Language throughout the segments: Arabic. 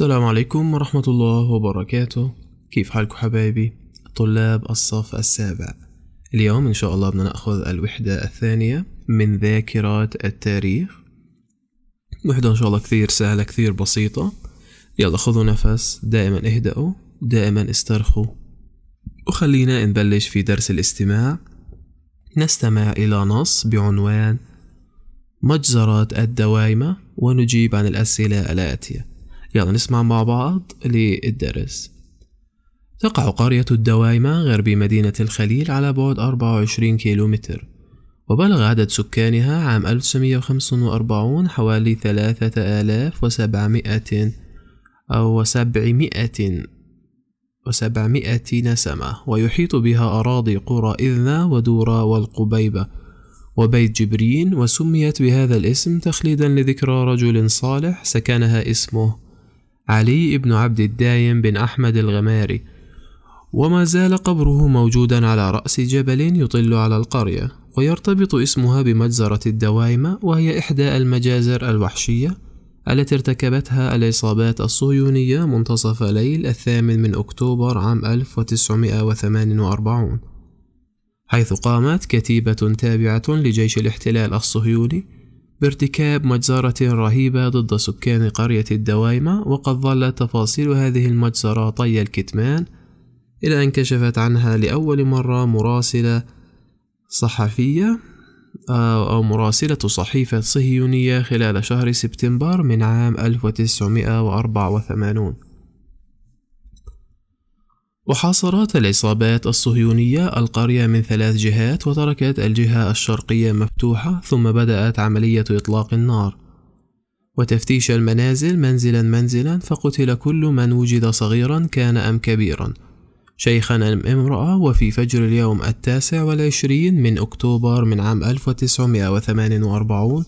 السلام عليكم ورحمة الله وبركاته كيف حالكم حبايبي طلاب الصف السابع اليوم إن شاء الله بدنا نأخذ الوحدة الثانية من ذاكرات التاريخ وحدة إن شاء الله كثير سهلة كثير بسيطة يلا خذوا نفس دائما اهدأوا دائما استرخوا وخلينا نبلش في درس الاستماع نستمع إلى نص بعنوان مجزرات الدوائمة ونجيب عن الأسئلة الآتية يلا نسمع مع بعض للدرس تقع قرية الدوائمة غرب مدينة الخليل على بعد 24 كيلومتر وبلغ عدد سكانها عام 1945 حوالي 3700 أو 700 و700 نسمة ويحيط بها أراضي قرى إذنا ودورة والقبيبة وبيت جبرين وسميت بهذا الاسم تخليدا لذكرى رجل صالح سكنها اسمه علي بن عبد الدايم بن أحمد الغماري وما زال قبره موجودا على رأس جبل يطل على القرية ويرتبط اسمها بمجزرة الدوائمة وهي إحدى المجازر الوحشية التي ارتكبتها العصابات الصهيونية منتصف ليل الثامن من أكتوبر عام 1948 حيث قامت كتيبة تابعة لجيش الاحتلال الصهيوني بارتكاب مجزرة رهيبة ضد سكان قرية الدوايمة وقد ظلت تفاصيل هذه المجزرة طي الكتمان إلى أن كشفت عنها لأول مرة مراسلة صحفية آه، أو مراسلة صحيفة صهيونية خلال شهر سبتمبر من عام 1984 وحاصرت العصابات الصهيونية القرية من ثلاث جهات وتركت الجهة الشرقية مفتوحة ثم بدأت عملية إطلاق النار وتفتيش المنازل منزلا منزلا فقتل كل من وجد صغيرا كان أم كبيرا شيخا أم امرأة وفي فجر اليوم التاسع والعشرين من أكتوبر من عام 1948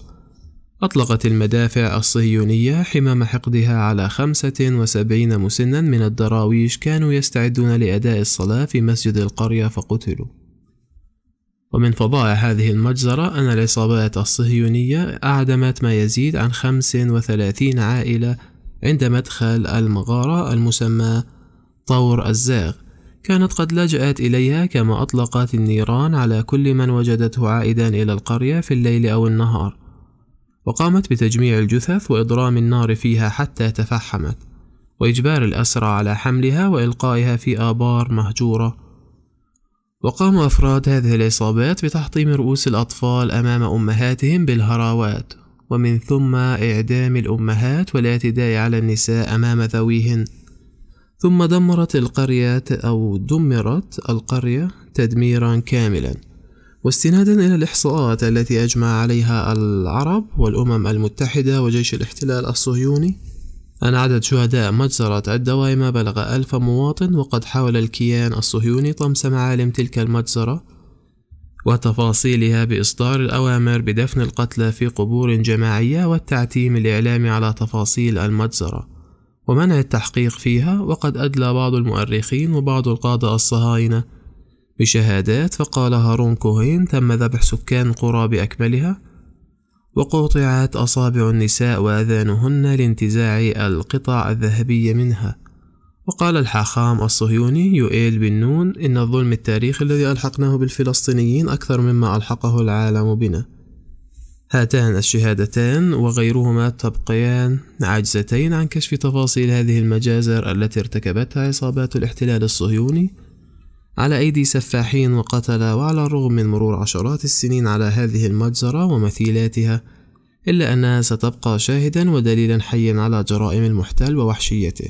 أطلقت المدافع الصهيونية حمام حقدها على 75 مسنا من الدراويش كانوا يستعدون لأداء الصلاة في مسجد القرية فقتلوا ومن فضائع هذه المجزرة أن العصابات الصهيونية أعدمت ما يزيد عن 35 عائلة عند مدخل المغارة المسمى طور الزاغ كانت قد لجأت إليها كما أطلقت النيران على كل من وجدته عائدا إلى القرية في الليل أو النهار وقامت بتجميع الجثث وإضرام النار فيها حتى تفحمت وإجبار الأسرى على حملها وإلقائها في آبار مهجورة وقام أفراد هذه العصابات بتحطيم رؤوس الأطفال أمام أمهاتهم بالهراوات ومن ثم إعدام الأمهات والاعتداء على النساء أمام ذويهن ثم دمرت القرية أو دمرت القرية تدميرا كاملا واستنادا إلى الإحصاءات التي أجمع عليها العرب والأمم المتحدة وجيش الاحتلال الصهيوني أن عدد شهداء مجزرة الدوائم بلغ ألف مواطن وقد حاول الكيان الصهيوني طمس معالم تلك المجزرة وتفاصيلها بإصدار الأوامر بدفن القتلى في قبور جماعية والتعتيم الإعلامي على تفاصيل المجزرة ومنع التحقيق فيها وقد أدلى بعض المؤرخين وبعض القادة الصهاينة بشهادات فقال هارون كوهين تم ذبح سكان قرى بأكملها وقطعت أصابع النساء وأذانهن لانتزاع القطع الذهبية منها وقال الحاخام الصهيوني يؤيل بن نون إن الظلم التاريخي الذي ألحقناه بالفلسطينيين أكثر مما ألحقه العالم بنا هاتان الشهادتان وغيرهما تبقيان عاجزتين عن كشف تفاصيل هذه المجازر التي ارتكبتها عصابات الاحتلال الصهيوني على أيدي سفاحين وقتلة وعلى الرغم من مرور عشرات السنين على هذه المجزرة ومثيلاتها إلا أنها ستبقى شاهدا ودليلا حيا على جرائم المحتل ووحشيته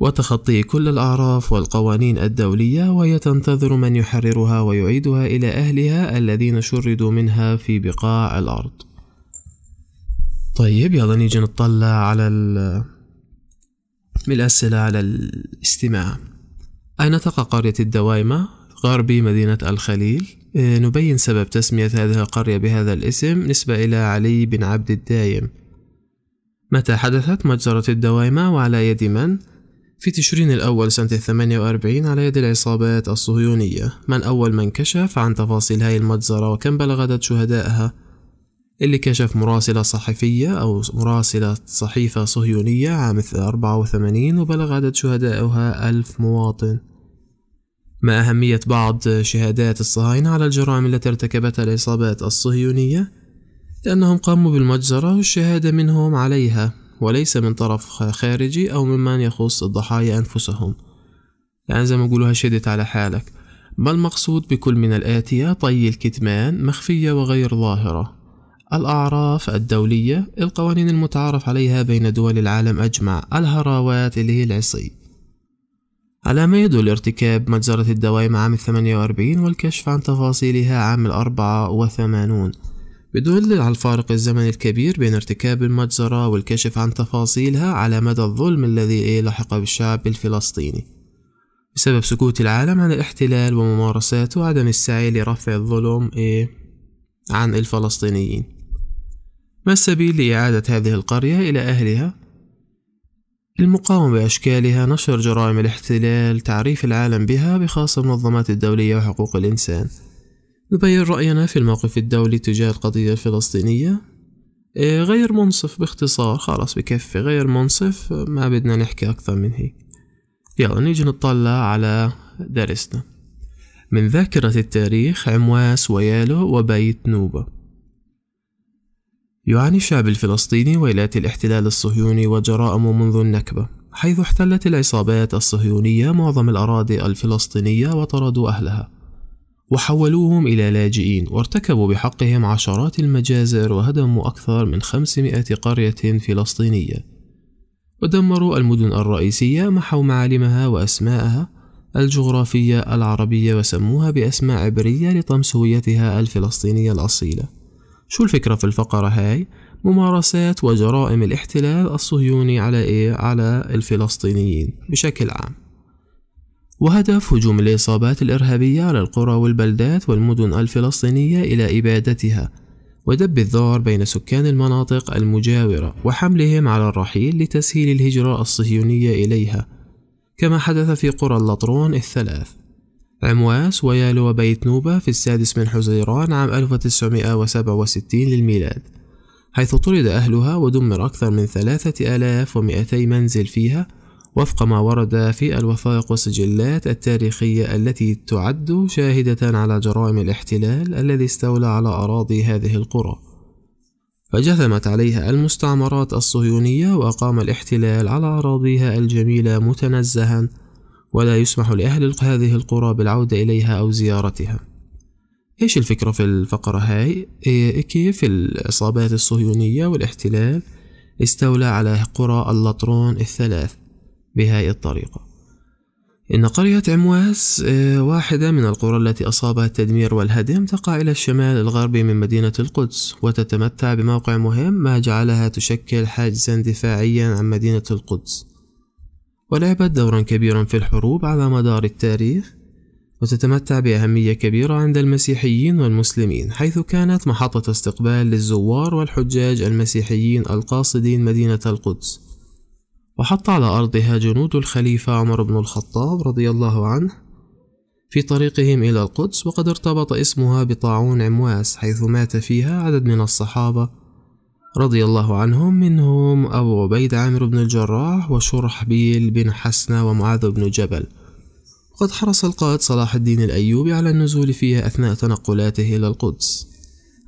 وتخطي كل الأعراف والقوانين الدولية وهي تنتظر من يحررها ويعيدها إلى أهلها الذين شردوا منها في بقاع الأرض طيب يلا نيجي نطلع على الأسئلة على الاستماع تقع قرية الدوائمة غربي مدينة الخليل آه، نبين سبب تسمية هذه القرية بهذا الاسم نسبة إلى علي بن عبد الدايم متى حدثت مجزرة الدوائمة وعلى يد من؟ في تشرين الأول سنة الثمانية وأربعين على يد العصابات الصهيونية من أول من كشف عن تفاصيل هاي المجزرة وكم بلغ عدد شهدائها اللي كشف مراسلة صحفية أو مراسلة صحيفة صهيونية عام 84 وبلغ عدد شهدائها ألف مواطن ما أهمية بعض شهادات الصهاينة على الجرائم التي ارتكبتها العصابات الصهيونية لأنهم قاموا بالمجزرة والشهادة منهم عليها وليس من طرف خارجي أو ممن يخص الضحايا أنفسهم يعني زي ما يقولوها شدت على حالك ما المقصود بكل من الآتية طي الكتمان مخفية وغير ظاهرة الأعراف الدولية القوانين المتعارف عليها بين دول العالم أجمع الهراوات اللي هي العصي على ما يدل ارتكاب مجزرة الدوايم عام الثمانية وأربعين والكشف عن تفاصيلها عام الأربعة وثمانون بدل على الفارق الزمني الكبير بين ارتكاب المجزرة والكشف عن تفاصيلها على مدى الظلم الذي لحق بالشعب الفلسطيني بسبب سكوت العالم عن الاحتلال وممارساته وعدم السعي لرفع الظلم إيه، عن الفلسطينيين ما السبيل لإعادة هذه القرية إلى أهلها للمقاومة بأشكالها نشر جرائم الاحتلال تعريف العالم بها بخاصة المنظمات الدولية وحقوق الإنسان نبين رأينا في الموقف الدولي تجاه القضية الفلسطينية إيه، غير منصف باختصار خلاص بكفي غير منصف ما بدنا نحكي أكثر من هيك يلا نيجي نطلع على درسنا من ذاكرة التاريخ عمواس ويالو وبيت نوبة يعاني الشعب الفلسطيني ويلات الاحتلال الصهيوني وجرائمه منذ النكبة حيث احتلت العصابات الصهيونية معظم الأراضي الفلسطينية وطردوا أهلها وحولوهم إلى لاجئين وارتكبوا بحقهم عشرات المجازر وهدموا أكثر من 500 قرية فلسطينية ودمروا المدن الرئيسية محوا معالمها وأسماءها الجغرافية العربية وسموها بأسماء عبرية لطمس هويتها الفلسطينية الأصيلة شو الفكرة في الفقرة هاي؟ ممارسات وجرائم الاحتلال الصهيوني على إيه؟ على الفلسطينيين بشكل عام وهدف هجوم الإصابات الإرهابية على القرى والبلدات والمدن الفلسطينية إلى إبادتها ودب الذعر بين سكان المناطق المجاورة وحملهم على الرحيل لتسهيل الهجرة الصهيونية إليها كما حدث في قرى اللطرون الثلاث عمواس ويال وبيت نوبة في السادس من حزيران عام 1967 للميلاد حيث طرد أهلها ودمر أكثر من ومئتي منزل فيها وفق ما ورد في الوثائق والسجلات التاريخية التي تعد شاهدة على جرائم الاحتلال الذي استولى على أراضي هذه القرى فجثمت عليها المستعمرات الصهيونية وأقام الاحتلال على أراضيها الجميلة متنزها ولا يسمح لأهل هذه القرى بالعودة إليها أو زيارتها إيش الفكرة في الفقرة هاي؟ إيه كيف العصابات الصهيونية والاحتلال استولى على قرى اللطرون الثلاث بهاي الطريقة إن قرية عمواس إيه، واحدة من القرى التي أصابها التدمير والهدم تقع إلى الشمال الغربي من مدينة القدس وتتمتع بموقع مهم ما جعلها تشكل حاجزا دفاعيا عن مدينة القدس ولعبت دورا كبيرا في الحروب على مدار التاريخ وتتمتع بأهمية كبيرة عند المسيحيين والمسلمين حيث كانت محطة استقبال للزوار والحجاج المسيحيين القاصدين مدينة القدس وحط على أرضها جنود الخليفة عمر بن الخطاب رضي الله عنه في طريقهم إلى القدس وقد ارتبط اسمها بطاعون عمواس حيث مات فيها عدد من الصحابة رضي الله عنهم منهم أبو عبيد عامر بن الجراح وشرحبيل بن حسنة ومعاذ بن جبل وقد حرص القائد صلاح الدين الأيوبي على النزول فيها أثناء تنقلاته إلى القدس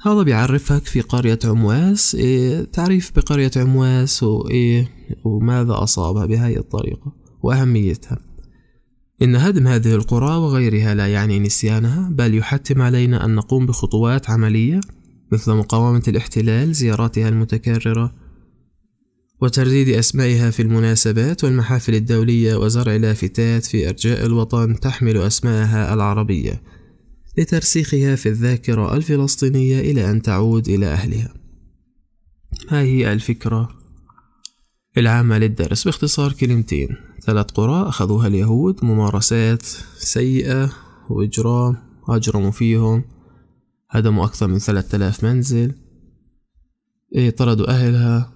هذا بيعرفك في قرية عمواس إيه تعريف بقرية عمواس وإيه وماذا أصابها بهذه الطريقة وأهميتها إن هدم هذه القرى وغيرها لا يعني نسيانها بل يحتم علينا أن نقوم بخطوات عملية مثل مقاومة الاحتلال زياراتها المتكررة وترديد أسمائها في المناسبات والمحافل الدولية وزرع لافتات في أرجاء الوطن تحمل أسمائها العربية لترسيخها في الذاكرة الفلسطينية إلى أن تعود إلى أهلها ها هي الفكرة العامة للدرس باختصار كلمتين ثلاث قرى أخذوها اليهود ممارسات سيئة وإجرام أجرموا فيهم هدموا أكثر من ثلاثة آلاف منزل إيه، طردوا أهلها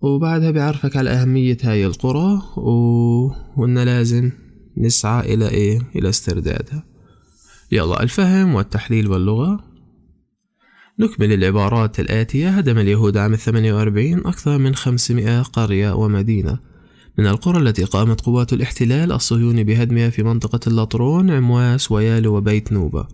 وبعدها بيعرفك على أهمية هاي القرى و... وإن لازم نسعى إلى إيه إلى استردادها يلا الفهم والتحليل واللغة نكمل العبارات الآتية هدم اليهود عام الثمانية وأربعين أكثر من خمسمائة قرية ومدينة من القرى التي قامت قوات الاحتلال الصهيوني بهدمها في منطقة اللطرون عمواس ويالو وبيت نوبة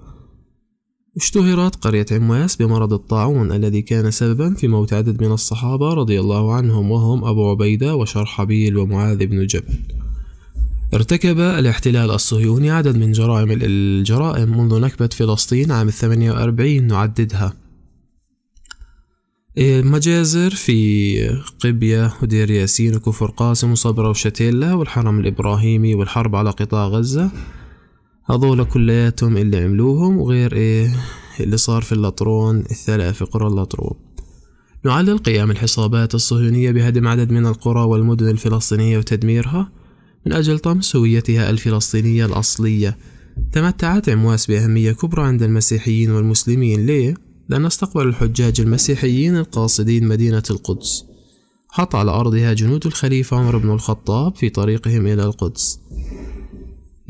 اشتهرت قرية عماس بمرض الطاعون الذي كان سببا في موت عدد من الصحابة رضي الله عنهم وهم أبو عبيدة وشرحبيل ومعاذ بن جبل ارتكب الاحتلال الصهيوني عدد من جرائم الجرائم منذ نكبة فلسطين عام 48 نعددها مجازر في قبية ودير ياسين وكفر قاسم وصبرة وشتيلة والحرم الإبراهيمي والحرب على قطاع غزة هذول كلياتهم اللي عملوهم وغير ايه اللي صار في اللطرون الثلاثة في قرى اللطرون نعلل قيام الحصابات الصهيونية بهدم عدد من القرى والمدن الفلسطينية وتدميرها من أجل طمس هويتها الفلسطينية الأصلية تمتعت عمواس بأهمية كبرى عند المسيحيين والمسلمين ليه؟ لأن استقبل الحجاج المسيحيين القاصدين مدينة القدس حط على أرضها جنود الخليفة عمر بن الخطاب في طريقهم إلى القدس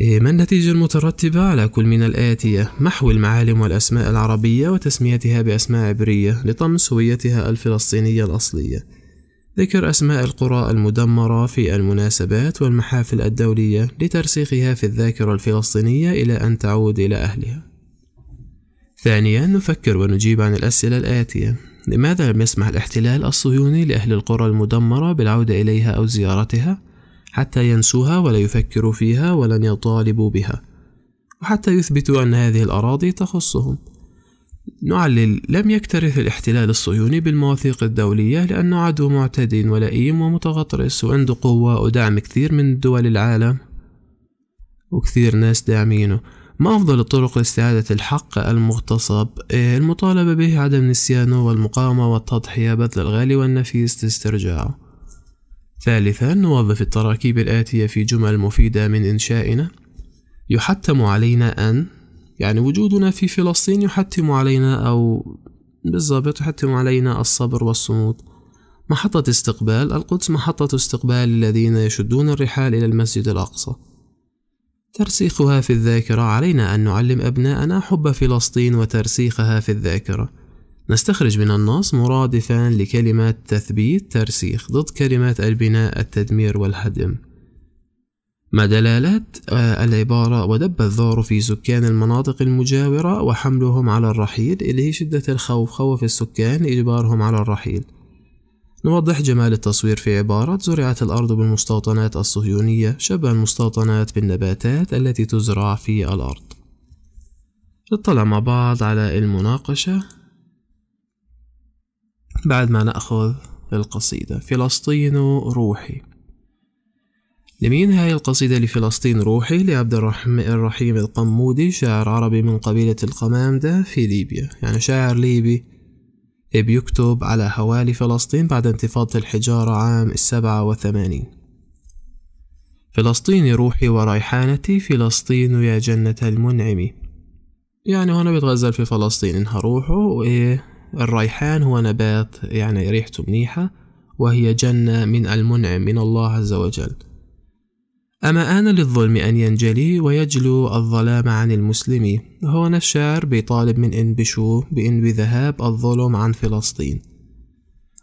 إيه، ما النتيجة المترتبة على كل من الآتية محو المعالم والأسماء العربية وتسميتها بأسماء عبرية لطمس هويتها الفلسطينية الأصلية ذكر أسماء القرى المدمرة في المناسبات والمحافل الدولية لترسيخها في الذاكرة الفلسطينية إلى أن تعود إلى أهلها ثانيا نفكر ونجيب عن الأسئلة الآتية لماذا لم يسمح الاحتلال الصهيوني لأهل القرى المدمرة بالعودة إليها أو زيارتها؟ حتى ينسوها ولا يفكروا فيها ولن يطالبوا بها وحتى يثبتوا أن هذه الأراضي تخصهم نعلل لم يكترث الاحتلال الصهيوني بالمواثيق الدولية لأنه عدو معتد ولئيم ومتغطرس وعنده قوة ودعم كثير من دول العالم وكثير ناس داعمينه ما أفضل الطرق لاستعادة الحق المغتصب إيه، المطالبة به عدم نسيانه والمقاومة والتضحية بذل الغالي والنفيس لاسترجاعه ثالثا نوظف التراكيب الآتية في جمل مفيدة من إنشائنا يحتم علينا أن يعني وجودنا في فلسطين يحتم علينا أو بالضبط يحتم علينا الصبر والصمود محطة استقبال القدس محطة استقبال الذين يشدون الرحال إلى المسجد الأقصى ترسيخها في الذاكرة علينا أن نعلم أبناءنا حب فلسطين وترسيخها في الذاكرة نستخرج من النص مرادفا لكلمة تثبيت ترسيخ ضد كلمة البناء التدمير والهدم ما دلالات آه، العبارة ودب الذعر في سكان المناطق المجاورة وحملهم على الرحيل اللي هي شدة الخوف خوف السكان إجبارهم على الرحيل نوضح جمال التصوير في عبارة زرعت الأرض بالمستوطنات الصهيونية شبه المستوطنات بالنباتات التي تزرع في الأرض نطلع مع بعض على المناقشة بعد ما نأخذ القصيدة فلسطين روحي لمين هاي القصيدة لفلسطين روحي لعبد الرحيم القمودي شاعر عربي من قبيلة القمامدة في ليبيا يعني شاعر ليبي بيكتب على حوالي فلسطين بعد انتفاضة الحجارة عام السبعة وثمانين فلسطين روحي وريحانتي فلسطين يا جنة المنعم يعني هنا بيتغزل في فلسطين انها روحه وايه الريحان هو نبات يعني ريحته منيحة وهي جنة من المنعم من الله عز وجل أما آن للظلم أن ينجلي ويجلو الظلام عن المسلم هو نشار بيطالب من إنبشو بإن بذهاب الظلم عن فلسطين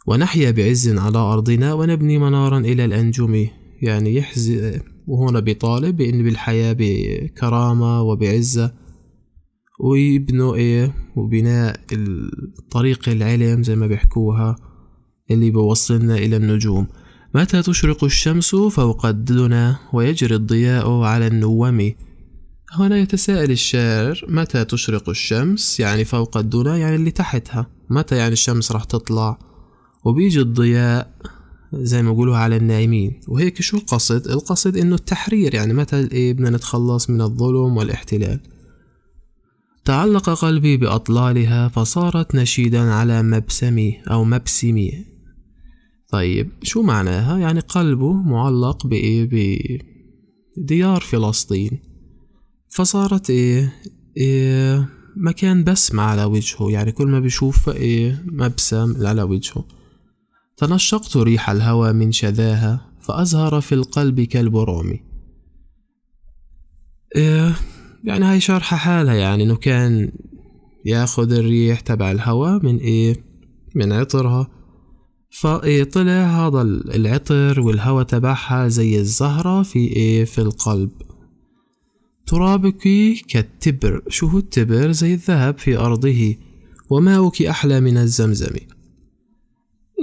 ونحيا بعز على أرضنا ونبني منارا إلى الأنجم يعني يحزي وهنا بيطالب بإن بالحياة بكرامة وبعزة ويبنوا ايه وبناء طريق العلم زي ما بيحكوها اللي بوصلنا إلى النجوم متى تشرق الشمس فوق الدنا ويجري الضياء على النوم هنا يتساءل الشاعر متى تشرق الشمس يعني فوق الدنا يعني اللي تحتها متى يعني الشمس راح تطلع وبيجي الضياء زي ما بيقولوها على النايمين وهيك شو القصد القصد انه التحرير يعني متى ايه بدنا نتخلص من الظلم والاحتلال تعلق قلبي بأطلالها فصارت نشيدا على مبسمي أو مبسمي طيب شو معناها يعني قلبه معلق بإيه بديار فلسطين فصارت إيه, إيه مكان بسمة على وجهه يعني كل ما بيشوف إيه مبسم على وجهه تنشقت ريح الهوى من شذاها فأزهر في القلب كالبرومي إيه يعني هاي شارحة حالها يعني انه كان ياخذ الريح تبع الهواء من ايه من عطرها فطلع هذا العطر والهواء تبعها زي الزهرة في ايه في القلب ترابك كالتبر شو هو التبر زي الذهب في أرضه وماؤك أحلى من الزمزم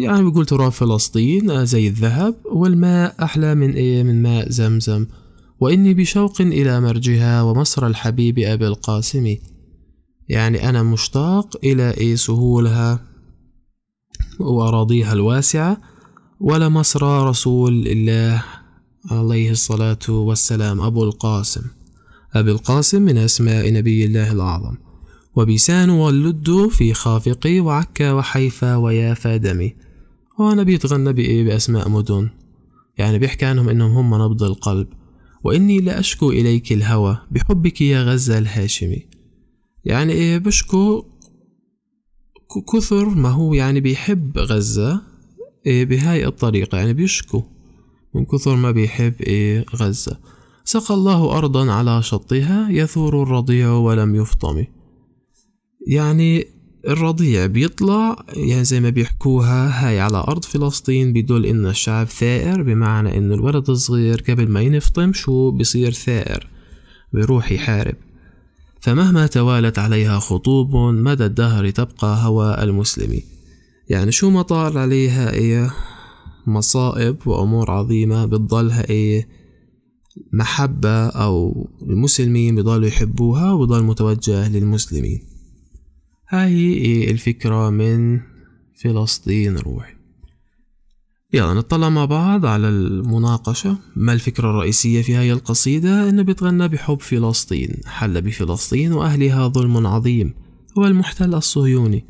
يعني بيقول تراب فلسطين آه، زي الذهب والماء أحلى من إيه من ماء زمزم وإني بشوق إلى مرجها ومصر الحبيب أبي القاسم يعني أنا مشتاق إلى إيه سهولها وأراضيها الواسعة مصر رسول الله عليه الصلاة والسلام أبو القاسم أبي القاسم من أسماء نبي الله الأعظم وبيسان واللد في خافقي وعكا وحيفا ويافا دمي هو أنا بيتغنى بإيه بأسماء مدن يعني بيحكي عنهم إنهم هم نبض القلب وإني لأشكو إليك الهوى بحبك يا غزة الهاشمي يعني إيه بشكو كثر ما هو يعني بيحب غزة إيه بهاي الطريقة يعني بيشكو من كثر ما بيحب إيه غزة سقى الله أرضا على شطها يثور الرضيع ولم يفطم يعني الرضيع بيطلع يعني زي ما بيحكوها هاي على أرض فلسطين بدل إن الشعب ثائر بمعنى إنه الولد الصغير قبل ما ينفطم شو بصير ثائر بيروح يحارب فمهما توالت عليها خطوب مدى الدهر تبقى هوى المسلمي يعني شو ما طال عليها إيه مصائب وأمور عظيمة بتضلها إيه محبة أو المسلمين بضلوا يحبوها وبضل متوجه للمسلمين هاي الفكرة من فلسطين روحي يلا نطلع مع بعض على المناقشة ما الفكرة الرئيسية في هاي القصيدة إنه بتغنى بحب فلسطين حل بفلسطين وأهلها ظلم عظيم هو المحتل الصهيوني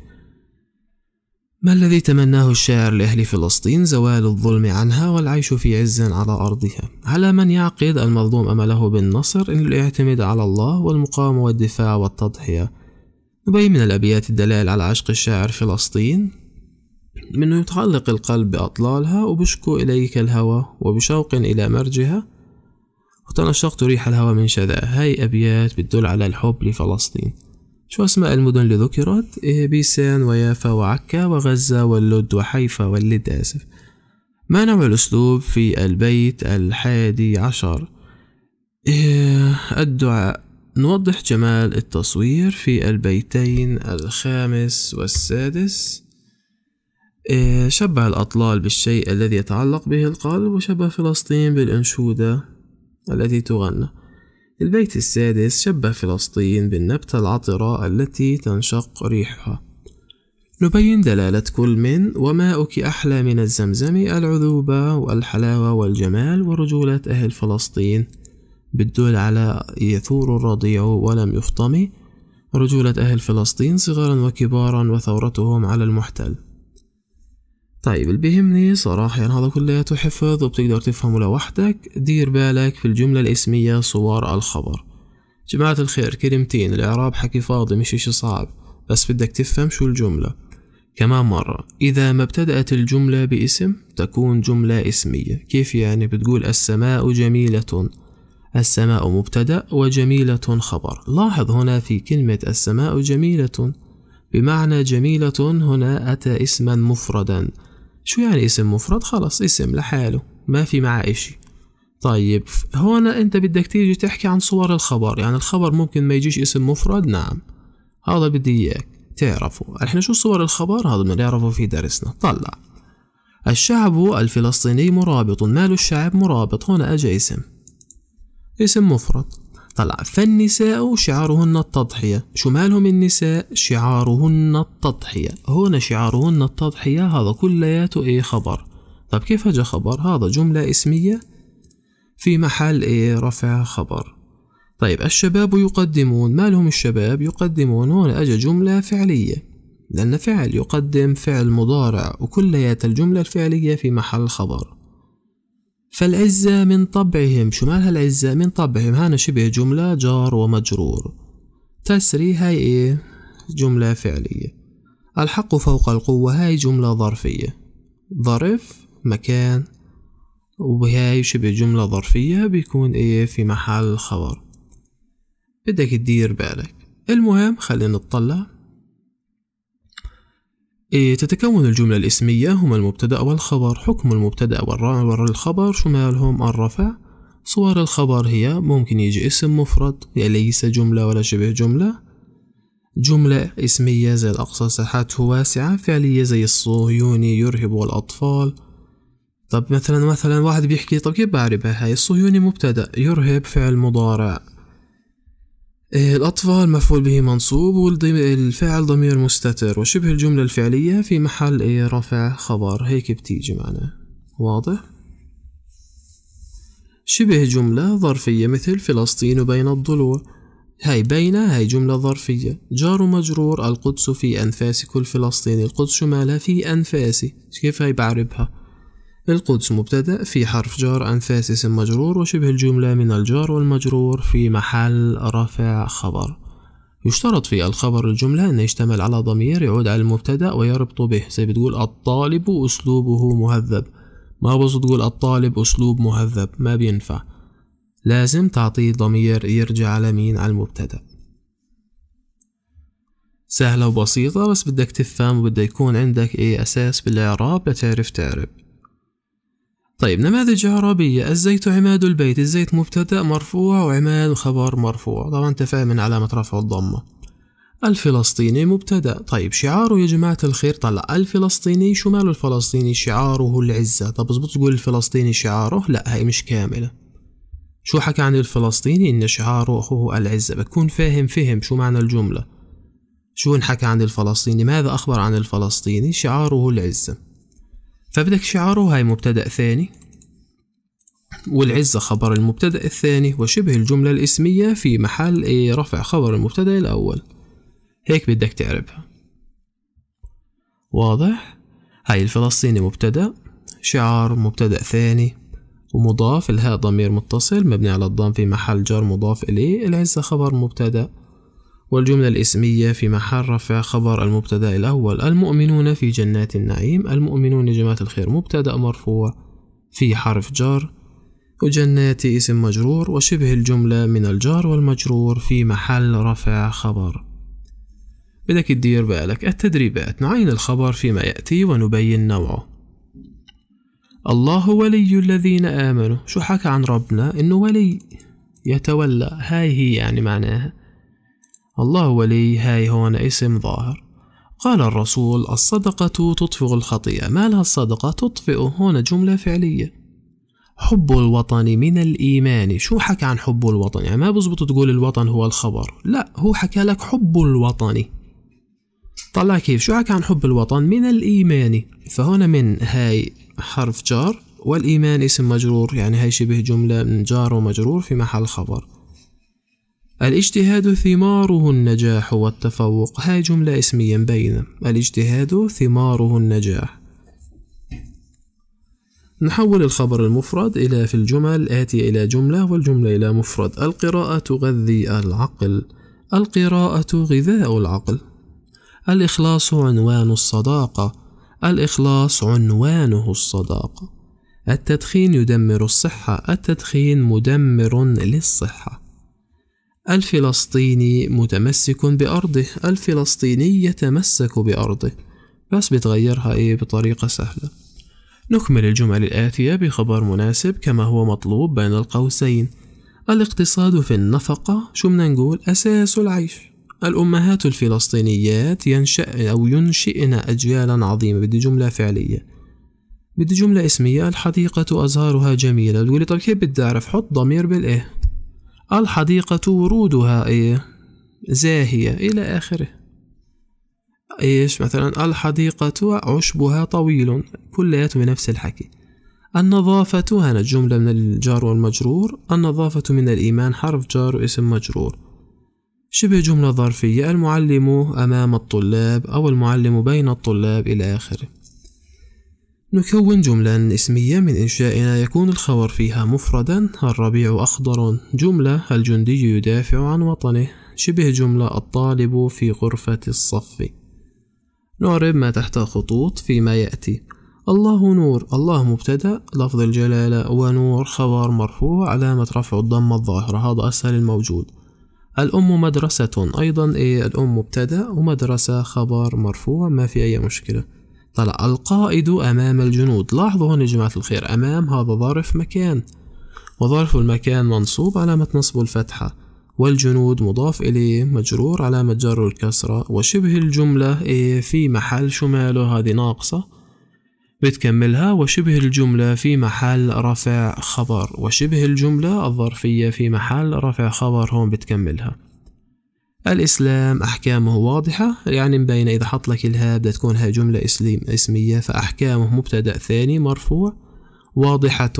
ما الذي تمناه الشاعر لأهل فلسطين زوال الظلم عنها والعيش في عز على أرضها على من يعقد المظلوم أمله بالنصر إنه يعتمد على الله والمقاومة والدفاع والتضحية نبين من الأبيات الدلائل على عشق الشاعر فلسطين منه يتعلق القلب بأطلالها وبشكو إليك الهوى وبشوق إلى مرجها وتنشقت ريح الهوى من شذا هاي أبيات بتدل على الحب لفلسطين شو أسماء المدن اللي ذكرت؟ بيسان ويافا وعكا وغزة واللد وحيفا واللد آسف ما نوع الأسلوب في البيت الحادي عشر؟ إيه، الدعاء نوضح جمال التصوير في البيتين الخامس والسادس إيه، شبه الأطلال بالشيء الذي يتعلق به القلب وشبه فلسطين بالأنشودة التي تغنى البيت السادس شبه فلسطين بالنبتة العطرة التي تنشق ريحها نبين دلالة كل من وماؤك أحلى من الزمزم العذوبة والحلاوة والجمال ورجولة أهل فلسطين بالدول على يثور الرضيع ولم يفطم رجولة أهل فلسطين صغارا وكبارا وثورتهم على المحتل طيب اللي بيهمني صراحة يعني هذا كلياته حفظ وبتقدر تفهمه لوحدك دير بالك في الجملة الاسمية صور الخبر جماعة الخير كلمتين الإعراب حكي فاضي مش إشي صعب بس بدك تفهم شو الجملة كمان مرة إذا ما ابتدأت الجملة باسم تكون جملة اسمية كيف يعني بتقول السماء جميلة السماء مبتدأ وجميلة خبر لاحظ هنا في كلمة السماء جميلة بمعنى جميلة هنا أتى اسما مفردا شو يعني اسم مفرد خلاص اسم لحاله ما في معه إشي طيب هنا أنت بدك تيجي تحكي عن صور الخبر يعني الخبر ممكن ما يجيش اسم مفرد نعم هذا بدي إياك تعرفه احنا شو صور الخبر هذا بنعرفه في درسنا طلع الشعب الفلسطيني مرابط مال الشعب مرابط هنا أجا اسم اسم مفرد طلع فالنساء شعارهن التضحية شو مالهم النساء شعارهن التضحية هنا شعارهن التضحية هذا كلياته ايه خبر طب كيف جا خبر هذا جملة اسمية في محل ايه رفع خبر طيب الشباب يقدمون مالهم الشباب يقدمون هنا اجا جملة فعلية لأن فعل يقدم فعل مضارع وكليات الجملة الفعلية في محل خبر فالعزة من طبعهم شو مالها العزة من طبعهم هانا شبه جملة جار ومجرور تسري هاي ايه جملة فعلية الحق فوق القوة هاي جملة ظرفية ظرف مكان وهاي شبه جملة ظرفية بيكون ايه في محل خبر بدك تدير بالك المهم خلينا نطلع إيه، تتكون الجملة الاسمية هما المبتدأ والخبر حكم المبتدأ والخبر شمالهم الرفع صور الخبر هي ممكن يجي اسم مفرد يعني ليس جملة ولا شبه جملة جملة اسمية زي الأقصى ساحاته واسعة فعلية زي الصهيوني يرهب الأطفال طب مثلا مثلا واحد بيحكي طب كيف بعرفها هاي الصهيوني مبتدأ يرهب فعل مضارع إيه، الأطفال مفعول به منصوب والفعل ضمير مستتر وشبه الجملة الفعلية في محل إيه، رفع خبر هيك بتيجي معنا واضح؟ شبه جملة ظرفية مثل فلسطين بين الضلوع هاي بين هاي جملة ظرفية جار مجرور القدس في أنفاس كل فلسطيني القدس شو مالها في أنفاسي كيف هاي بعربها القدس مبتدأ في حرف جار أنفاس اسم مجرور وشبه الجملة من الجار والمجرور في محل رفع خبر يشترط في الخبر الجملة أن يشتمل على ضمير يعود على المبتدأ ويربط به زي بتقول الطالب أسلوبه مهذب ما بس تقول الطالب أسلوب مهذب ما بينفع لازم تعطي ضمير يرجع على مين على المبتدأ سهلة وبسيطة بس بدك تفهم وبدك يكون عندك أي أساس بالإعراب لتعرف تعرب طيب نماذج عربية الزيت عماد البيت الزيت مبتدأ مرفوع وعماد خبر مرفوع طبعا أنت فاهم من علامة رفع الضمة الفلسطيني مبتدأ طيب شعاره يا جماعة الخير طلع الفلسطيني شو ماله الفلسطيني شعاره العزة طب اظبط تقول الفلسطيني شعاره لا هي مش كاملة شو حكى عن الفلسطيني إن شعاره أخوه العزة بكون فاهم فهم شو معنى الجملة شو انحكى عن الفلسطيني ماذا أخبر عن الفلسطيني شعاره العزة فبدك شعاره هاي مبتدأ ثاني والعزة خبر المبتدأ الثاني وشبه الجملة الاسمية في محل رفع خبر المبتدأ الأول هيك بدك تعربها واضح؟ هاي الفلسطيني مبتدأ شعار مبتدأ ثاني ومضاف الهاء ضمير متصل مبني على الضم في محل جر مضاف إليه العزة خبر مبتدأ والجملة الاسمية في محل رفع خبر المبتدأ الأول المؤمنون في جنات النعيم المؤمنون يا جماعة الخير مبتدأ مرفوع في حرف جر وجنات اسم مجرور وشبه الجملة من الجار والمجرور في محل رفع خبر بدك تدير بالك التدريبات نعين الخبر فيما يأتي ونبين نوعه الله ولي الذين آمنوا شو حكى عن ربنا إنه ولي يتولى هاي هي يعني معناها الله ولي هاي هون اسم ظاهر قال الرسول الصدقة تطفئ الخطيئة ما لها الصدقة تطفئ هنا جملة فعلية حب الوطن من الإيمان شو حكى عن حب الوطن يعني ما بزبط تقول الوطن هو الخبر لا هو حكى لك حب الوطن طلع كيف شو حكى عن حب الوطن من الإيمان فهنا من هاي حرف جار والإيمان اسم مجرور يعني هاي شبه جملة من جار ومجرور في محل خبر الاجتهاد ثماره النجاح والتفوق هاي جملة اسمية مبينة الاجتهاد ثماره النجاح نحول الخبر المفرد إلى في الجمل الآتية إلى جملة والجملة إلى مفرد القراءة تغذي العقل القراءة غذاء العقل الإخلاص عنوان الصداقة الإخلاص عنوانه الصداقة التدخين يدمر الصحة التدخين مدمر للصحة الفلسطيني متمسك بأرضه الفلسطيني يتمسك بأرضه بس بتغيرها إيه بطريقة سهلة نكمل الجمل الآتية بخبر مناسب كما هو مطلوب بين القوسين الاقتصاد في النفقة شو بدنا نقول أساس العيش الأمهات الفلسطينيات ينشأ أو ينشئن أجيالا عظيمة بدي جملة فعلية بدي جملة اسمية الحديقة أزهارها جميلة تقولي طيب كيف بدي أعرف حط ضمير بالإيه الحديقة ورودها إيه زاهية إلى آخره إيش مثلا الحديقة عشبها طويل كلياتهم نفس الحكي النظافة هنا جملة من الجار والمجرور النظافة من الإيمان حرف جار واسم مجرور شبه جملة ظرفية المعلم أمام الطلاب أو المعلم بين الطلاب إلى آخره نكون جملة اسمية من إنشائنا يكون الخبر فيها مفردا الربيع أخضر جملة الجندي يدافع عن وطنه شبه جملة الطالب في غرفة الصف نعرب ما تحت خطوط فيما يأتي الله نور الله مبتدأ لفظ الجلالة ونور خبر مرفوع علامة رفع الضمة الظاهرة هذا أسهل الموجود الأم مدرسة أيضا إيه الأم مبتدأ ومدرسة خبر مرفوع ما في أي مشكلة طلع القائد أمام الجنود لاحظوا هون يا جماعة الخير أمام هذا ظرف مكان وظرف المكان منصوب علامة نصب الفتحة والجنود مضاف إليه مجرور علامة جر الكسرة وشبه الجملة في محل شماله هذه ناقصة بتكملها وشبه الجملة في محل رفع خبر وشبه الجملة الظرفية في محل رفع خبر هون بتكملها الإسلام أحكامه واضحة يعني مبينة إذا حط لك الها بدها تكون هاي جملة إسليم اسمية فأحكامه مبتدأ ثاني مرفوع واضحة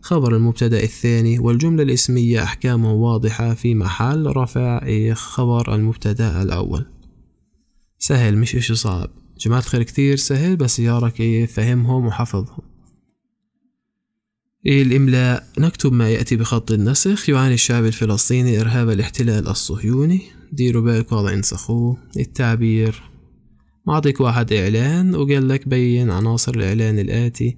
خبر المبتدأ الثاني والجملة الاسمية أحكامه واضحة في محل رفع إيه خبر المبتدأ الأول سهل مش إشي صعب جماعة خير كتير سهل بس يارك إيه فهمهم وحفظهم إيه الإملاء نكتب ما يأتي بخط النسخ يعاني الشعب الفلسطيني إرهاب الاحتلال الصهيوني ديروا بالك الله ينسخوه التعبير معطيك واحد إعلان وقال لك بين عناصر الإعلان الآتي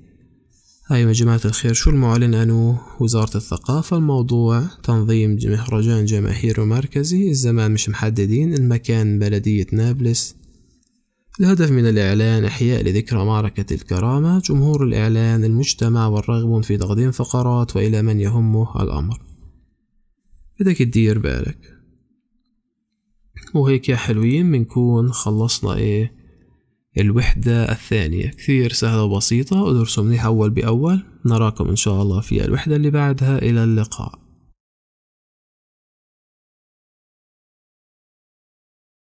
هاي أيوة يا جماعة الخير شو المعلن أنو وزارة الثقافة الموضوع تنظيم مهرجان جماهيري مركزي الزمان مش محددين المكان بلدية نابلس الهدف من الإعلان إحياء لذكرى معركة الكرامة جمهور الإعلان المجتمع والرغبون في تقديم فقرات وإلى من يهمه الأمر بدك تدير بالك وهيك يا حلوين بنكون خلصنا ايه الوحدة الثانية كثير سهلة وبسيطة ادرسوا منيح أول بأول نراكم إن شاء الله في الوحدة اللي بعدها إلى اللقاء